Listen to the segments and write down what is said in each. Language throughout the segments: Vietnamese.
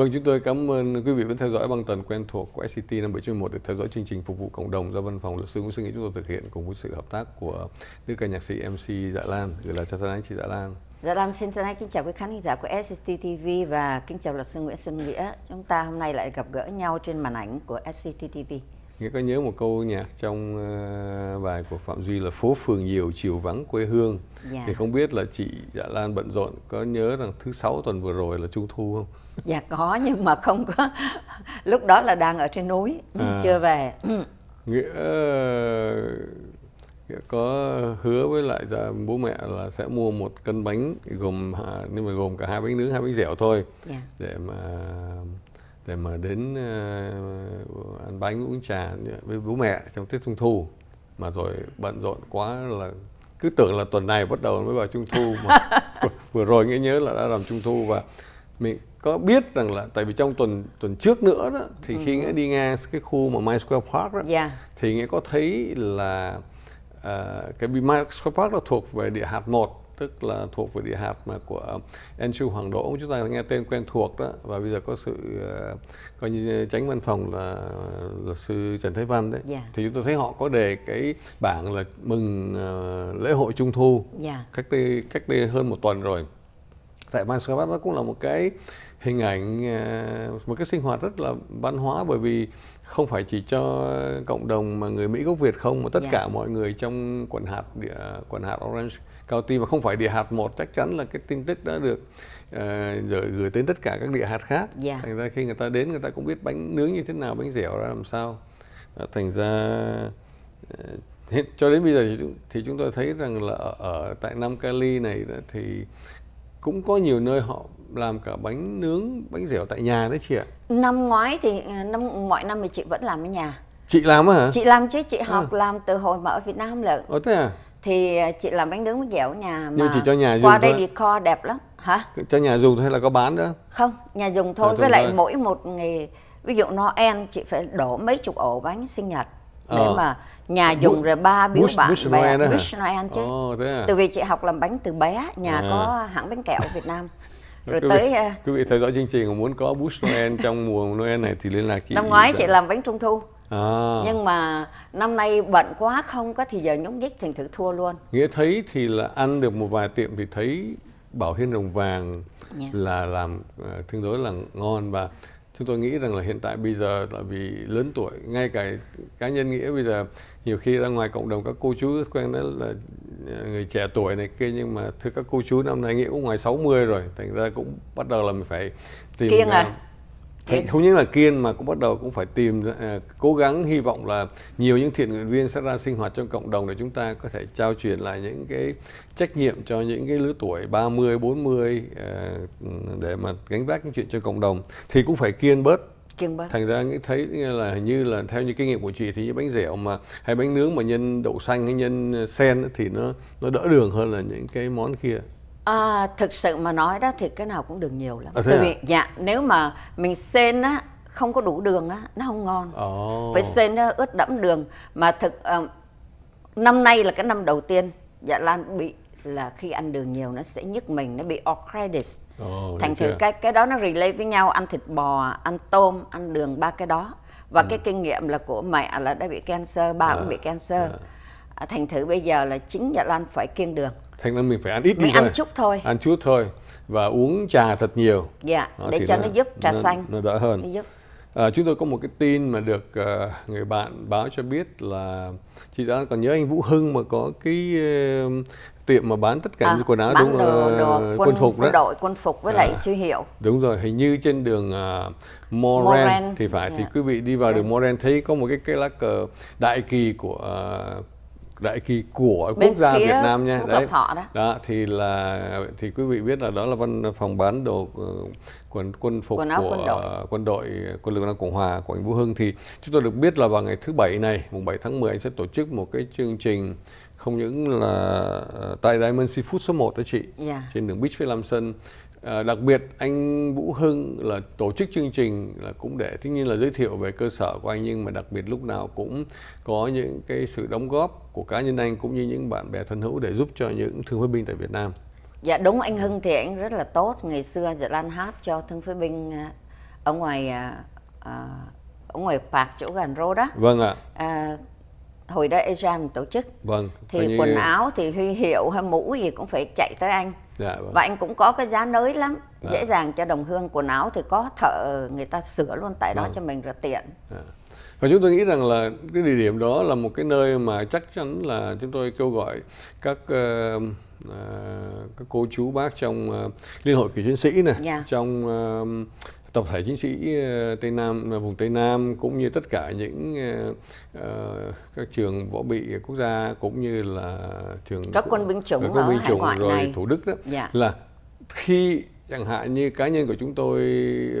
Vâng, chúng tôi cảm ơn quý vị vẫn theo dõi băng tần quen thuộc của SCT năm 711 để theo dõi chương trình phục vụ cộng đồng do văn phòng luật sư cũng suy nghĩ chúng tôi thực hiện cùng với sự hợp tác của nữ ca nhạc sĩ MC Dạ Lan, gửi lời chào thân ái chị Dạ Lan. Dạ Lan xin thân ái kính chào quý khán giả của SCT TV và kính chào luật sư Nguyễn Xuân Nghĩa. Chúng ta hôm nay lại gặp gỡ nhau trên màn ảnh của SCT TV. Nghĩa có nhớ một câu nhạc trong ờ, bài của Phạm Duy là phố phường nhiều chiều vắng quê hương. Dạ. Thì không biết là chị Dạ Lan bận rộn có nhớ rằng thứ sáu tuần vừa rồi là trung thu không? Dạ có nhưng mà không có. Lúc đó là đang ở trên núi, à, chưa về. Nghĩa, ờ, nghĩa có hứa với lại ra bố mẹ là sẽ mua một cân bánh gồm à, nhưng mà gồm cả hai bánh nướng, hai bánh dẻo thôi. Dạ. Để mà để mà đến ờ, ăn bánh uống trà với bố mẹ trong Tết Trung Thu mà rồi bận rộn quá là cứ tưởng là tuần này bắt đầu mới vào Trung Thu mà vừa rồi nghĩ nhớ là đã làm Trung Thu và mình có biết rằng là tại vì trong tuần tuần trước nữa đó thì ừ. khi nghĩa đi ngang cái khu mà My Square Park đó yeah. Dạ. thì nghĩa có thấy là uh, cái My Square Park nó thuộc về địa hạt một tức là thuộc về địa hạt mà của Andrew ờ, Hoàng Đỗ chúng ta nghe tên quen thuộc đó và bây giờ có sự uh, coi như tránh văn phòng là ờ, luật sư Trần Thế Văn đấy yeah. Dạ. thì chúng tôi thấy họ có đề cái bảng là mừng lễ hội Trung thu yeah. Dạ. cách đây cách đây hơn một tuần rồi tại Moscow nó cũng là một cái hình ảnh một cái sinh hoạt rất là văn hóa bởi vì không phải chỉ cho cộng đồng mà người Mỹ gốc Việt không mà tất yeah. Dạ. cả mọi người trong quận hạt địa, quận hạt Orange cao ti mà không phải địa hạt một chắc chắn là cái tin tức đã được uh, gửi đến tất cả các địa hạt khác yeah. Dạ. thành ra khi người ta đến người ta cũng biết bánh nướng như thế nào bánh dẻo ra làm sao uh, thành ra uh, cho đến bây giờ thì, thì chúng tôi thấy rằng là ở, ở tại Nam Cali này đó thì cũng có nhiều nơi họ làm cả bánh nướng bánh dẻo tại nhà đấy chị ạ năm ngoái thì năm mọi năm thì chị vẫn làm ở nhà chị làm hả chị làm chứ chị ừ. học à. làm từ hồi mà ở Việt Nam lận là... ờ thế à thì à, chị làm bánh nướng bánh dẻo nhà mà nhưng chỉ cho nhà dùng qua đây thôi. kho đẹp lắm hả cho nhà dùng hay là có bán nữa không nhà dùng thôi à, với lại thôi. mỗi một ngày ví dụ Noel chị phải đổ mấy chục ổ bánh sinh nhật để ờ. mà nhà dùng rồi ba biếu bạn bè Noel Bush Noel chứ oh, thế à? từ vì chị học làm bánh từ bé nhà à. có hãng bánh kẹo Việt Nam rồi quý tới vị, à, quý vị theo dõi chương trình muốn có Bush Noel trong mùa Noel này thì liên lạc chị năm ngoái dạ. chị làm bánh trung thu à. nhưng mà năm nay bận quá không có thì giờ nhúng nhích thành thử thua luôn nghĩa thấy thì là ăn được một vài tiệm thì thấy bảo hiên đồng vàng yeah. Dạ. là làm uh, tương đối là ngon và chúng tôi nghĩ rằng là hiện tại bây giờ tại vì lớn tuổi ngay cả cá nhân nghĩa bây giờ nhiều khi ra ngoài cộng đồng các cô chú quen đó là ờ, người trẻ tuổi này kia nhưng mà thưa các cô chú năm nay nghĩa cũng ngoài 60 rồi thành ra cũng bắt đầu là mình phải tìm Kiêng à thế dạ. không những là kiên mà cũng bắt đầu cũng phải tìm ờ, cố gắng hy vọng là nhiều những thiện nguyện viên sẽ ra sinh hoạt trong cộng đồng để chúng ta có thể trao truyền lại những cái trách nhiệm cho những cái lứa tuổi 30, 40 uh, để mà gánh vác những chuyện cho cộng đồng thì cũng phải kiên bớt kiêng bớt thành ra nghĩ thấy là hình như là theo như kinh nghiệm của chị thì những bánh dẻo mà hay bánh nướng mà nhân đậu xanh hay nhân sen thì nó nó đỡ đường hơn là những cái món kia À, thực sự mà nói đó thì cái nào cũng đường nhiều lắm. À, Tại à? vì à? dạ nếu mà mình sên á không có đủ đường á nó không ngon. Oh. Phải sên á, ướt đẫm đường mà thực uh, năm nay là cái năm đầu tiên dạ Lan bị là khi ăn đường nhiều nó sẽ nhức mình nó bị arthritis. Oh, Thành thử cái cái đó nó relay với nhau ăn thịt bò, ăn tôm, ăn đường ba cái đó. Và ừ. cái kinh nghiệm là của mẹ là đã bị cancer, ba à, cũng bị cancer. À Ờ, thành thử bây giờ là chính Nhật Lan phải kiêng đường thành ra mình phải ăn ít đi mình thôi. ăn chút thôi ăn chút thôi và uống trà thật nhiều dạ để cho nó, nó giúp trà nó, xanh nó đỡ hơn giúp. À, chúng tôi có một cái tin mà được uh, người bạn báo cho biết là chị đã còn nhớ anh Vũ Hưng mà có cái uh, tiệm mà bán tất cả à, những quần áo đúng đồ, đồ, quân, quân phục quân đó đội quân phục với à, lại chưa hiểu đúng rồi hình như trên đường uh, à, Moren, Moren thì phải yeah. thì dạ. quý vị đi vào yeah. Dạ. đường Moren thấy có một cái cái lá cờ đại kỳ của uh, đại kỳ của quốc gia Việt Nam nha đấy thọ đó. đó thì là thì quý vị biết là đó là văn phòng bán đồ ờ, quần quân phục quân của quân đội. quân đội quân lực Nam Cộng Hòa của anh Vũ Hưng thì chúng tôi được biết là vào ngày thứ bảy này mùng 7 tháng 10 anh sẽ tổ chức một cái chương trình không những là ờ, tại Diamond Seafood số 1 đó chị yeah. Dạ. trên đường Beach với Lam Sơn À, đặc biệt anh Vũ Hưng là tổ chức chương trình là cũng để tất nhiên là giới thiệu về cơ sở của anh nhưng mà đặc biệt lúc nào cũng có những cái sự đóng góp của cá nhân anh cũng như những bạn bè thân hữu để giúp cho những thương phế binh tại Việt Nam. Dạ đúng anh Hưng thì anh rất là tốt ngày xưa Dạ Lan hát cho thương phế binh à, ở ngoài à, à, ở ngoài park chỗ gần rô đó. Vâng ạ. À, hồi đó Asian tổ chức. Vâng. Thì như... quần áo thì huy hiệu hay mũ gì cũng phải chạy tới anh. Dạ vâng. và anh cũng có cái giá nới lắm dạ. dễ dàng cho đồng hương quần áo thì có thợ người ta sửa luôn tại đó vâng. cho mình rất tiện dạ. và chúng tôi nghĩ rằng là cái địa điểm đó là một cái nơi mà chắc chắn là chúng tôi kêu gọi các uh, uh, các cô chú bác trong uh, liên hội cựu chiến sĩ này yeah. Dạ. trong uh, tập thể chiến sĩ ờ, Tây Nam ờ, vùng Tây Nam cũng như tất cả những uh, các trường võ bị quốc gia cũng như là trường các quân binh chủng quân binh chủng rồi này. Thủ Đức đó dạ. là khi chẳng hạn như cá nhân của chúng tôi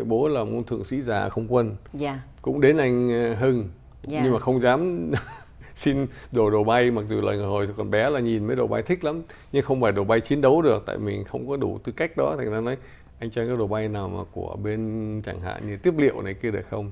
bố là một thượng sĩ già không quân dạ. cũng đến anh Hưng dạ. nhưng mà không dám xin đồ đồ bay mặc dù là hồi còn bé là nhìn mấy đồ bay thích lắm nhưng không phải đồ bay chiến đấu được tại mình không có đủ tư cách đó thành ra nói anh cho các đồ bay nào mà của bên chẳng hạn như tiếp liệu này kia được không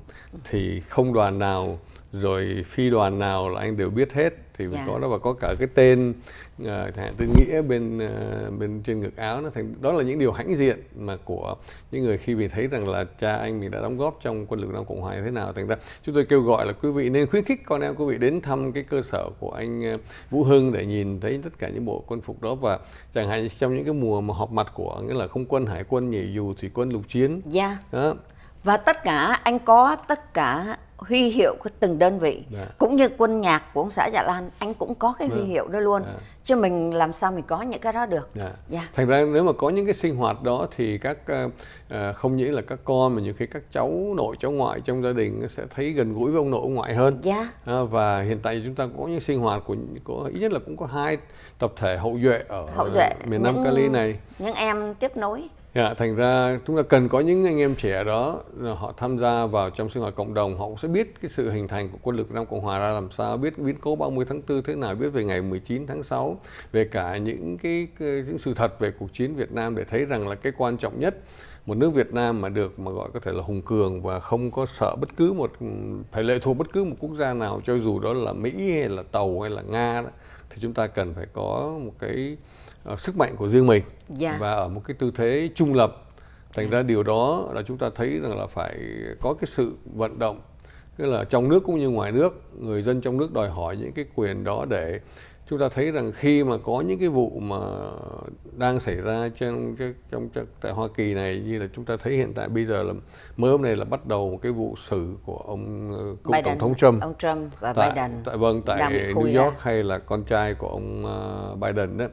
thì không đoàn nào rồi phi đoàn nào là anh đều biết hết thì yeah. Dạ. có đó và có cả cái tên uh, à, hạn tên nghĩa bên uh, bên trên ngực áo nó thành đó là những điều hãnh diện mà của những người khi mình thấy rằng là cha anh mình đã đóng góp trong quân lực Nam Cộng Hòa như thế nào thành ra chúng tôi kêu gọi là quý vị nên khuyến khích con em quý vị đến thăm cái cơ sở của anh à, Vũ Hưng để nhìn thấy tất cả những bộ quân phục đó và chẳng hạn trong những cái mùa mà họp mặt của nghĩa là không quân hải quân nhảy dù thủy quân lục chiến yeah. Dạ. đó. và tất cả anh có tất cả huy hiệu của từng đơn vị dạ. cũng như quân nhạc của ông xã Dạ Lan anh cũng có cái huy vâng. hiệu đó luôn dạ. chứ mình làm sao mình có những cái đó được dạ. Dạ. thành ra nếu mà có những cái sinh hoạt đó thì các ờ, ờ, không những là các con mà nhiều khi các cháu nội cháu ngoại trong gia đình sẽ thấy gần gũi với ông nội ông ngoại hơn dạ. À, và hiện tại chúng ta có những sinh hoạt của có ít nhất là cũng có hai tập thể hậu duệ ở hậu duệ. miền Nam những, Cali này những em tiếp nối Yeah, dạ, thành ra chúng ta cần có những anh em trẻ đó họ tham gia vào trong sinh hoạt cộng đồng họ cũng sẽ biết cái sự hình thành của quân lực Nam Cộng Hòa ra làm sao biết biến cố 30 tháng 4 thế nào biết về ngày 19 tháng 6 về cả những cái, cái những sự thật về cuộc chiến Việt Nam để thấy rằng là cái quan trọng nhất một nước Việt Nam mà được mà gọi có thể là hùng cường và không có sợ bất cứ một phải lệ thuộc bất cứ một quốc gia nào cho dù đó là Mỹ hay là Tàu hay là Nga đó, thì chúng ta cần phải có một cái Ờ, sức mạnh của riêng mình dạ. và ở một cái tư thế trung lập thành ra điều đó là chúng ta thấy rằng là phải có cái sự vận động tức là trong nước cũng như ngoài nước người dân trong nước đòi hỏi những cái quyền đó để chúng ta thấy rằng khi mà có những cái vụ mà đang xảy ra trên trong, trong tại Hoa Kỳ này như là chúng ta thấy hiện tại bây giờ là mới hôm nay là bắt đầu cái vụ xử của ông ờ, cựu tổng thống Trump ông Trump và tại, Biden tại vâng tại New York ra. hay là con trai của ông ờ, Biden đó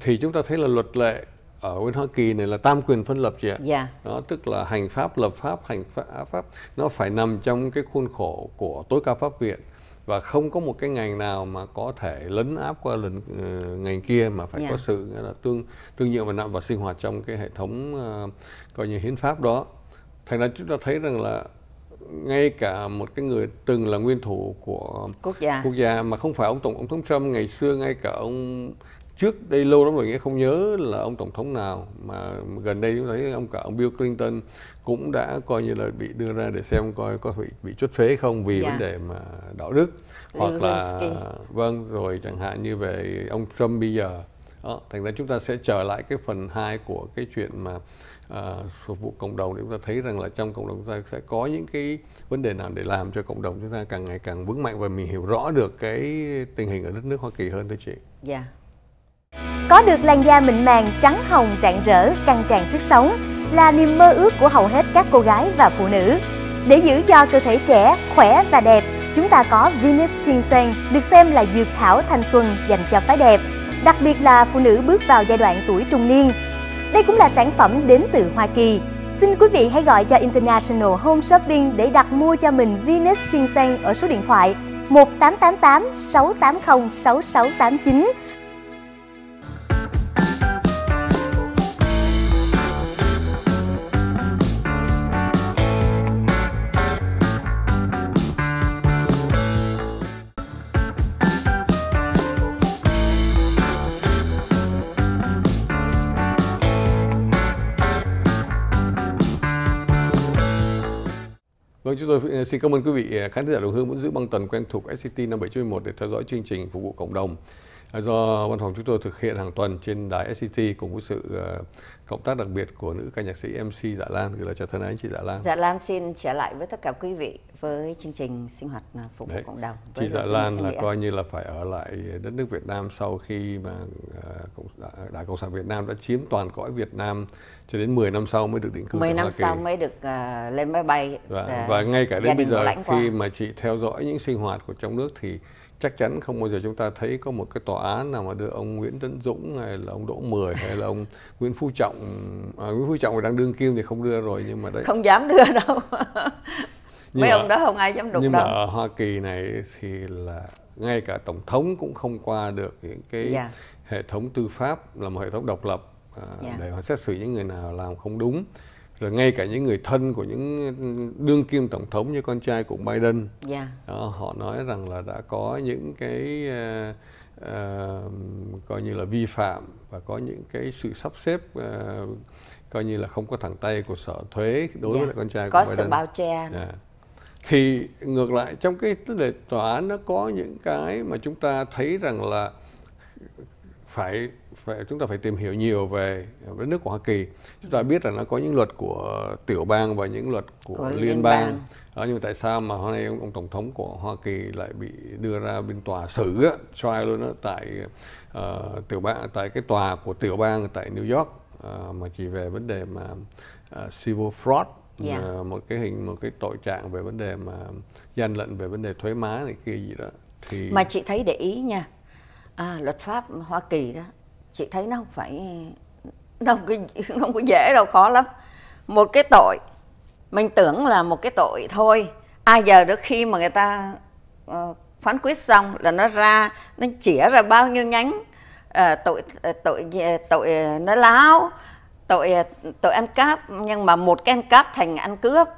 thì chúng ta thấy là luật lệ ở bên Hoa Kỳ này là tam quyền phân lập chị ạ. Yeah. Dạ. Đó tức là hành pháp, lập pháp, hành pháp, pháp nó phải nằm trong cái khuôn khổ của tối cao pháp viện và không có một cái ngành nào mà có thể lấn áp qua lần uh, ngành kia mà phải yeah. có dạ. sự là tương tương nhượng và nặng và sinh hoạt trong cái hệ thống uh, coi như hiến pháp đó thành ra chúng ta thấy rằng là ngay cả một cái người từng là nguyên thủ của quốc gia quốc gia mà không phải ông tổng ông thống trump ngày xưa ngay cả ông trước đây lâu lắm rồi nghĩa không nhớ là ông tổng thống nào mà gần đây chúng thấy ông cả ông Bill Clinton cũng đã coi như là bị đưa ra để xem coi có bị bị chuất phế không vì yeah. Dạ. vấn đề mà đạo đức hoặc là vâng rồi chẳng hạn như về ông Trump bây giờ đó, thành ra chúng ta sẽ trở lại cái phần 2 của cái chuyện mà uh, phục vụ cộng đồng để chúng ta thấy rằng là trong cộng đồng chúng ta sẽ có những cái vấn đề nào để làm cho cộng đồng chúng ta càng ngày càng vững mạnh và mình hiểu rõ được cái tình hình ở đất nước Hoa Kỳ hơn thưa chị. Dạ. Yeah. Có được làn da mịn màng, trắng hồng, rạng rỡ, căng tràn sức sống là niềm mơ ước của hầu hết các cô gái và phụ nữ. Để giữ cho cơ thể trẻ, khỏe và đẹp, chúng ta có Venus Ginseng, được xem là dược thảo thanh xuân dành cho phái đẹp, đặc biệt là phụ nữ bước vào giai đoạn tuổi trung niên. Đây cũng là sản phẩm đến từ Hoa Kỳ. Xin quý vị hãy gọi cho International Home Shopping để đặt mua cho mình Venus Ginseng ở số điện thoại 1888 680 6689 Vâng, chúng tôi ờ, xin cảm ơn quý vị ờ, khán giả đồng hương vẫn giữ băng tần quen thuộc SCT 5791 để theo dõi chương trình phục vụ cộng đồng à, do văn phòng chúng tôi thực hiện hàng tuần trên đài SCT cùng với sự ờ, cộng tác đặc biệt của nữ ca nhạc sĩ MC Dạ Lan gửi lời chào thân ái chị Dạ Lan. Dạ Lan xin trở lại với tất cả quý vị với chương trình sinh hoạt à, phục vụ cộng đồng. Chị Dạ Lan là coi như là phải ở lại đất nước Việt Nam sau khi mà à, à, Đảng Cộng sản Việt Nam đã chiếm toàn cõi Việt Nam cho đến 10 năm sau mới được định cư 10 năm sau mới được uh, lên máy bay. Và, uh, và ngay cả đến bây giờ khi mà chị theo dõi những sinh hoạt của trong nước thì chắc chắn không bao giờ chúng ta thấy có một cái tòa án nào mà đưa ông Nguyễn Tấn Dũng hay là ông Đỗ Mười hay là ông Nguyễn Phú Trọng à, Nguyễn Phú Trọng đang đương kim thì không đưa rồi nhưng mà đấy không dám đưa đâu mấy mà, ông đó không ai dám đụng nhưng đâu. mà ở Hoa Kỳ này thì là ngay cả tổng thống cũng không qua được những cái yeah. Dạ. hệ thống tư pháp là một hệ thống độc lập à, yeah. Dạ. để họ xét xử những người nào làm không đúng rồi ngay cả những người thân của những đương kim tổng thống như con trai của Biden yeah. Dạ. đó, họ nói rằng là đã có những cái uh, uh, coi như là vi phạm và có những cái sự sắp xếp uh, coi như là không có thẳng tay của sở thuế đối yeah. với con trai có của Biden có sự bao che yeah thì ngược lại trong cái vấn đề tòa án nó có những cái mà chúng ta thấy rằng là phải phải chúng ta phải tìm hiểu nhiều về đất nước của Hoa Kỳ. Chúng ta biết là nó có những luật của tiểu bang và những luật của, liên, liên bang. bang. Đó, nhưng tại sao mà hôm nay ông, ông tổng thống của Hoa Kỳ lại bị đưa ra bên tòa xử á, trial luôn đó, tại uh, tiểu bang tại cái tòa của tiểu bang tại New York uh, mà chỉ về vấn đề mà uh, civil fraud yeah. Dạ. À, một cái hình một cái tội trạng về vấn đề mà gian lận về vấn đề thuế má này kia gì đó thì mà chị thấy để ý nha à, luật pháp Hoa Kỳ đó chị thấy nó không phải đâu cái nó không có dễ đâu khó lắm một cái tội mình tưởng là một cái tội thôi ai à, giờ được khi mà người ta uh, phán quyết xong là nó ra nó chĩa ra bao nhiêu nhánh uh, tội uh, tội uh, tội uh, nói láo tội à, tội ăn cắp nhưng mà một cái ăn cắp thành ăn cướp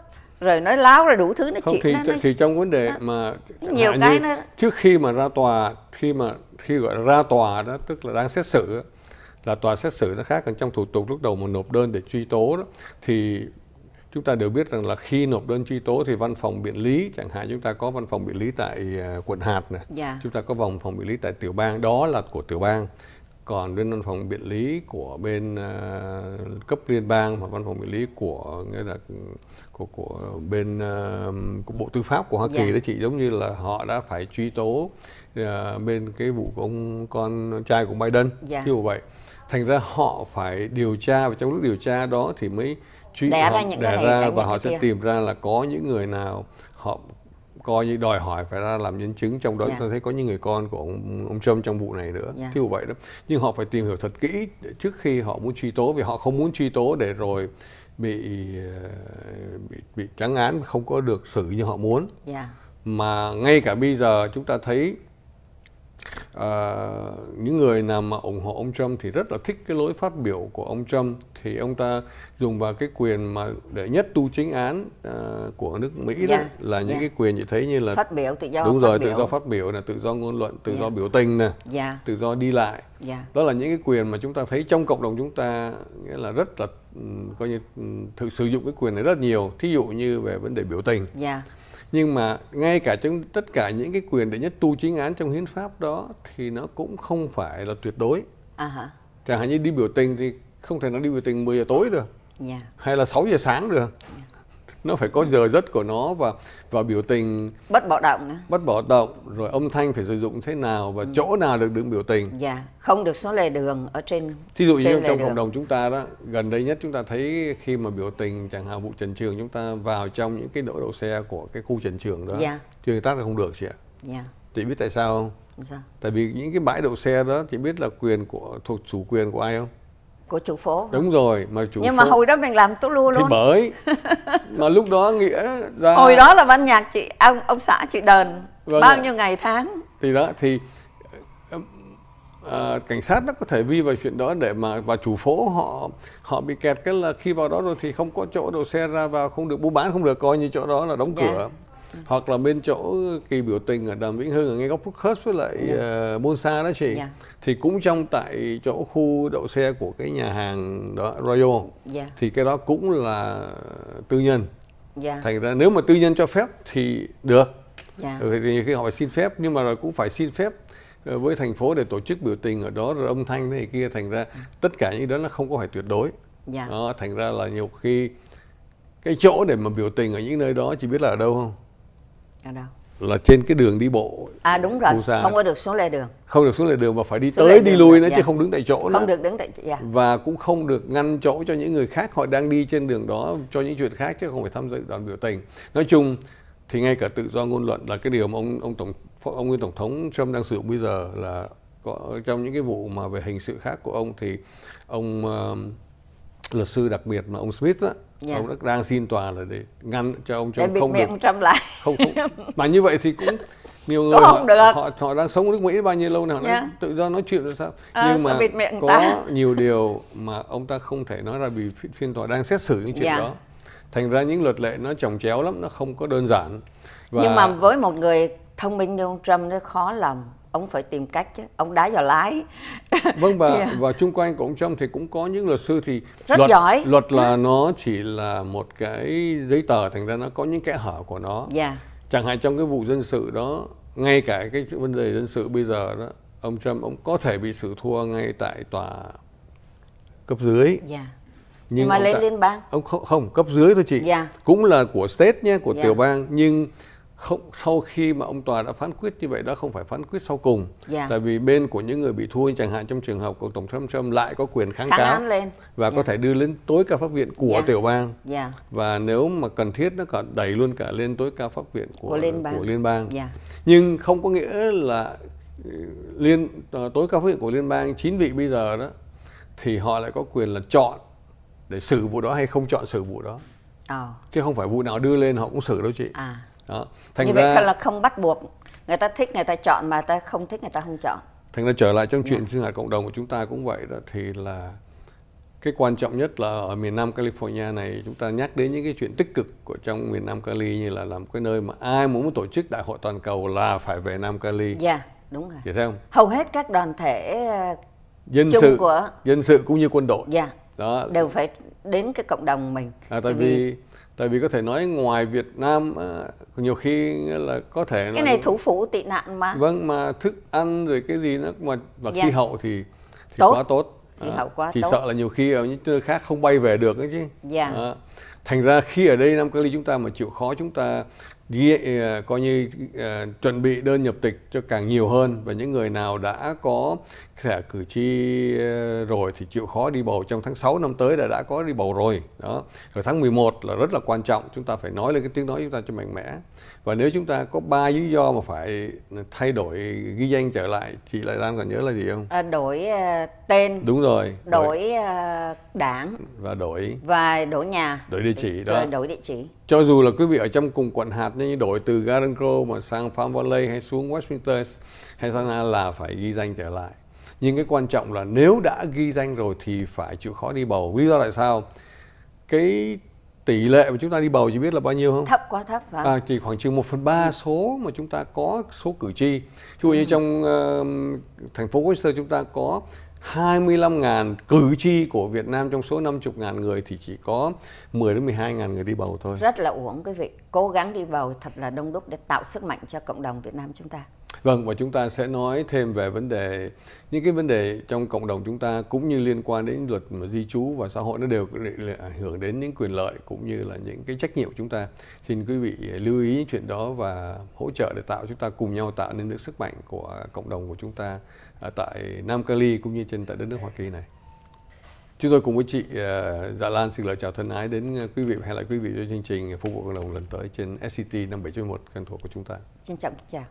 rồi nói láo rồi đủ thứ nó không, thì, nó, thì trong vấn đề nó, mà nhiều cái như, nó... trước khi mà ra tòa khi mà khi gọi ra tòa đó tức là đang xét xử là tòa xét xử nó khác còn trong thủ tục lúc đầu mà nộp đơn để truy tố đó thì chúng ta đều biết rằng là khi nộp đơn truy tố thì văn phòng biện lý chẳng hạn chúng ta có văn phòng biện lý tại à, quận hạt này yeah. Dạ. chúng ta có vòng phòng biện lý tại tiểu bang đó là của tiểu bang còn bên văn phòng biện lý của bên uh, cấp liên bang và văn phòng biện lý của nghĩa là của của bên uh, của bộ tư pháp của hoa kỳ yeah. Dạ. đó chị giống như là họ đã phải truy tố uh, bên cái vụ của ông con trai của biden yeah. Dạ. như vậy thành ra họ phải điều tra và trong lúc điều tra đó thì mới truy đẻ ra, những đẻ ra và họ sẽ tìm ra là có những người nào họ coi như đòi hỏi phải ra làm nhân chứng trong đó yeah. Dạ. ta thấy có những người con của ông, ông Trump trong vụ này nữa yeah. Dạ. thí vậy đó nhưng họ phải tìm hiểu thật kỹ trước khi họ muốn truy tố vì họ không muốn truy tố để rồi bị ờ, bị, bị trắng án không có được xử như họ muốn yeah. Dạ. mà ngay cả bây giờ chúng ta thấy à, những người nào mà ủng hộ ông Trump thì rất là thích cái lối phát biểu của ông Trump thì ông ta dùng vào cái quyền mà để nhất tu chính án à, của nước Mỹ yeah. đó dạ, là những yeah. Dạ. cái quyền như thấy như là phát biểu tự do đúng rồi biểu. tự do phát biểu là tự do ngôn luận tự yeah. do dạ. biểu tình nè yeah. tự do đi lại yeah. đó là những cái quyền mà chúng ta thấy trong cộng đồng chúng ta nghĩa là rất là ừ, coi như ừ, thử sử dụng cái quyền này rất nhiều thí dụ như về vấn đề biểu tình yeah nhưng mà ngay cả trong tất cả những cái quyền để nhất tu chính án trong hiến pháp đó thì nó cũng không phải là tuyệt đối à hả. chẳng hạn như đi biểu tình thì không thể nào đi biểu tình 10 giờ tối được yeah. Dạ. hay là 6 giờ sáng được yeah. Dạ nó phải có ừ. giờ giấc của nó và và biểu tình bất bạo động bất bạo động rồi âm thanh phải sử dụng thế nào và ừ. chỗ nào được đứng biểu tình dạ không được số lề đường ở trên thí dụ như trong cộng đồng chúng ta đó gần đây nhất chúng ta thấy khi mà biểu tình chẳng hạn vụ trần trường chúng ta vào trong những cái đỗ đậu xe của cái khu trần trường đó dạ. thì người ta không được chị ạ dạ. chị biết tại sao không dạ. tại vì những cái bãi đậu xe đó chị biết là quyền của thuộc chủ quyền của ai không của chủ phố đúng rồi mà chủ nhưng phố... mà hồi đó mình làm tố lua luôn thì bởi mà lúc đó nghĩa ra hồi đó là ban nhạc chị ông ông xã chị đờn vâng bao nhiêu ngày tháng thì đó thì à, cảnh sát nó có thể vi vào chuyện đó để mà và chủ phố họ họ bị kẹt cái là khi vào đó rồi thì không có chỗ đậu xe ra vào không được buôn bán không được coi như chỗ đó là đóng dạ. cửa ừ. hoặc là bên chỗ kỳ biểu tình ở đàm vĩnh hưng ở ngay góc Brookhurst với lại yeah. uh, Monsa đó chị yeah. Dạ. thì cũng trong tại chỗ khu đậu xe của cái nhà hàng đó Royal yeah. Dạ. thì cái đó cũng là tư nhân yeah. Dạ. thành ra nếu mà tư nhân cho phép thì được yeah. Ừ, thì khi họ phải xin phép nhưng mà cũng phải xin phép ờ, với thành phố để tổ chức biểu tình ở đó rồi âm thanh này kia thành ra tất cả những đó nó không có phải tuyệt đối dạ. đó, thành ra là nhiều khi cái chỗ để mà biểu tình ở những nơi đó chỉ biết là ở đâu không ở dạ đâu là trên cái đường đi bộ à đúng rồi Busa. không có được xuống lề đường không được xuống lề đường mà phải đi xuống tới đi lui nữa dạ. chứ không đứng tại chỗ không được đứng tại dạ. và cũng không được ngăn chỗ cho những người khác họ đang đi trên đường đó cho những chuyện khác chứ không phải tham dự đoàn biểu tình nói chung thì ngay cả tự do ngôn luận là cái điều mà ông ông tổng ông nguyên tổng thống trump đang sử dụng bây giờ là có trong những cái vụ mà về hình sự khác của ông thì ông uh, luật sư đặc biệt mà ông smith á, yeah. Dạ. ông Đức đang xin tòa là để ngăn cho ông Trump để không được ông Trump lại không, không mà như vậy thì cũng nhiều người không họ, được. họ họ đang sống nước Mỹ bao nhiêu lâu nào dạ. yeah. tự do nói chuyện rồi sao à, nhưng mà có ta. nhiều điều mà ông ta không thể nói ra vì phiên tòa đang xét xử những chuyện yeah. Dạ. đó thành ra những luật lệ nó chồng chéo lắm nó không có đơn giản Và... nhưng mà với một người thông minh như ông Trump nó khó lòng ông phải tìm cách chứ ông đá vào lái vâng và yeah. Dạ. và chung quanh của ông trump thì cũng có những luật sư thì rất luật, giỏi luật là nó chỉ là một cái giấy tờ thành ra nó có những kẽ hở của nó yeah. Dạ. chẳng hạn trong cái vụ dân sự đó ngay cả cái vấn đề dân sự bây giờ đó ông trump ông có thể bị xử thua ngay tại tòa cấp dưới yeah. Dạ. nhưng mà lên ta, liên bang ông không, không cấp dưới thôi chị yeah. cũng là của state nhé của yeah. tiểu bang nhưng không sau khi mà ông tòa đã phán quyết như vậy đó không phải phán quyết sau cùng yeah. Dạ. tại vì bên của những người bị thua chẳng hạn trong trường hợp của tổng thống trump lại có quyền kháng, kháng cáo lên. và yeah. có dạ. thể đưa lên tối cao pháp viện của yeah. Dạ. tiểu bang yeah. và nếu mà cần thiết nó còn đẩy luôn cả lên tối cao pháp viện của, của liên bang, của liên bang. Yeah. nhưng không có nghĩa là ừ, liên ờ, tối cao pháp viện của liên bang chín vị bây giờ đó thì họ lại có quyền là chọn để xử vụ đó hay không chọn xử vụ đó à. chứ không phải vụ nào đưa lên họ cũng xử đâu chị à đó thành như ra vậy là không bắt buộc người ta thích người ta chọn mà ta không thích người ta không chọn thành ra trở lại trong dạ. chuyện sinh hoạt cộng đồng của chúng ta cũng vậy đó thì là cái quan trọng nhất là ở miền Nam California này chúng ta nhắc đến những cái chuyện tích cực của trong miền Nam Cali như là làm cái nơi mà ai muốn tổ chức đại hội toàn cầu là phải về Nam Cali. Dạ, yeah, đúng rồi. Hiểu không? Hầu hết các đoàn thể ờ, dân sự của dân sự cũng như quân đội. Dạ. Yeah, đó. Đều phải đến cái cộng đồng mình. À, tại, tại vì, vì tại vì có thể nói ngoài Việt Nam ờ, nhiều khi là có thể cái này thủ phủ tị nạn mà vâng mà thức ăn rồi cái gì nó mà và yeah. Dạ. khí hậu thì thì tốt. quá tốt khí ờ, hậu quá thì tốt. sợ là nhiều khi ở những nơi khác không bay về được ấy chứ yeah. Dạ. à, ờ, thành ra khi ở đây Nam Cali chúng ta mà chịu khó chúng ta ghi, uh, ờ, coi như uh, chuẩn bị đơn nhập tịch cho càng nhiều hơn và những người nào đã có thẻ cử tri uh, rồi thì chịu khó đi bầu trong tháng 6 năm tới là đã có đi bầu rồi đó rồi tháng 11 là rất là quan trọng chúng ta phải nói lên cái tiếng nói chúng ta cho mạnh mẽ và nếu chúng ta có ba lý do mà phải thay đổi ghi danh trở lại chị lại đang còn nhớ là gì không à, đổi uh, tên đúng rồi đổi, đổi uh, đảng và đổi và đổi nhà đổi địa chỉ đó đổi địa chỉ cho dù là quý vị ở trong cùng quận hạt như đổi từ Garden Grove mà sang Palm Valley hay xuống Westminster hay sang nào là phải ghi danh trở lại nhưng cái quan trọng là nếu đã ghi danh rồi thì phải chịu khó đi bầu lý do tại sao cái tỷ lệ mà chúng ta đi bầu chỉ biết là bao nhiêu không thấp quá thấp phải à, chỉ khoảng chừng 1 phần ba ừ. số mà chúng ta có số cử tri ví dụ như trong uh, thành phố Westminster chúng ta có 25.000 cử tri của Việt Nam trong số 50.000 người thì chỉ có 10 đến 12.000 người đi bầu thôi. Rất là uổng quý vị, cố gắng đi bầu thật là đông đúc để tạo sức mạnh cho cộng đồng Việt Nam chúng ta. Vâng, và chúng ta sẽ nói thêm về vấn đề những cái vấn đề trong cộng đồng chúng ta cũng như liên quan đến luật mà di trú và xã hội nó đều ảnh hưởng đến những quyền lợi cũng như là những cái trách nhiệm của chúng ta. Xin quý vị lưu ý chuyện đó và hỗ trợ để tạo chúng ta cùng nhau tạo nên được sức mạnh của cộng đồng của chúng ta ở tại Nam Cali cũng như trên tại đất nước Hoa Kỳ này. Chúng tôi cùng với chị ờ, Dạ Lan xin lời chào thân ái đến ờ, quý vị và hẹn lại quý vị cho chương trình phục vụ cộng đồng lần tới trên SCT 57.1 kênh thuộc của chúng ta. Xin trọng chào.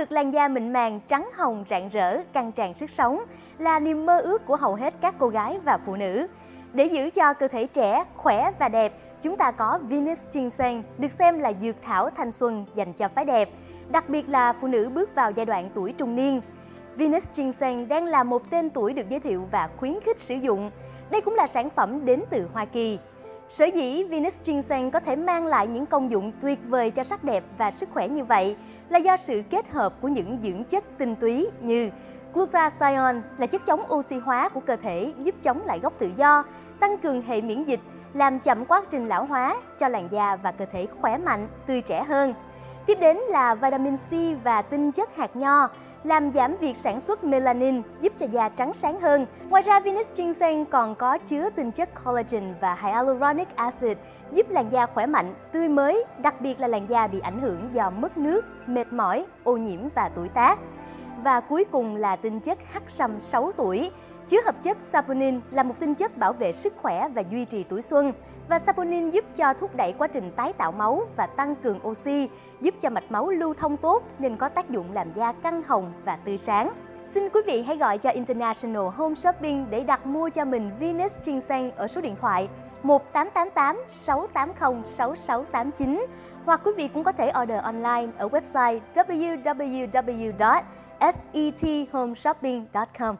được làn da mịn màng, trắng hồng, rạng rỡ, căng tràn sức sống là niềm mơ ước của hầu hết các cô gái và phụ nữ. Để giữ cho cơ thể trẻ, khỏe và đẹp, chúng ta có Venus Ginseng, được xem là dược thảo thanh xuân dành cho phái đẹp, đặc biệt là phụ nữ bước vào giai đoạn tuổi trung niên. Venus Ginseng đang là một tên tuổi được giới thiệu và khuyến khích sử dụng. Đây cũng là sản phẩm đến từ Hoa Kỳ. Sở dĩ Venus Ginseng có thể mang lại những công dụng tuyệt vời cho sắc đẹp và sức khỏe như vậy là do sự kết hợp của những dưỡng chất tinh túy như glutathione là chất chống oxy hóa của cơ thể giúp chống lại gốc tự do, tăng cường hệ miễn dịch, làm chậm quá trình lão hóa cho làn da và cơ thể khỏe mạnh, tươi trẻ hơn. Tiếp đến là vitamin C và tinh chất hạt nho làm giảm việc sản xuất melanin, giúp cho da trắng sáng hơn. Ngoài ra, Venus Ginseng còn có chứa tinh chất collagen và hyaluronic acid, giúp làn da khỏe mạnh, tươi mới, đặc biệt là làn da bị ảnh hưởng do mất nước, mệt mỏi, ô nhiễm và tuổi tác. Và cuối cùng là tinh chất hắc sâm 6 tuổi, Chứa hợp chất saponin là một tinh chất bảo vệ sức khỏe và duy trì tuổi xuân. Và saponin giúp cho thúc đẩy quá trình tái tạo máu và tăng cường oxy, giúp cho mạch máu lưu thông tốt nên có tác dụng làm da căng hồng và tươi sáng. Xin quý vị hãy gọi cho International Home Shopping để đặt mua cho mình Venus Ginseng ở số điện thoại 1888 680 6689 hoặc quý vị cũng có thể order online ở website www.sethomeshopping.com.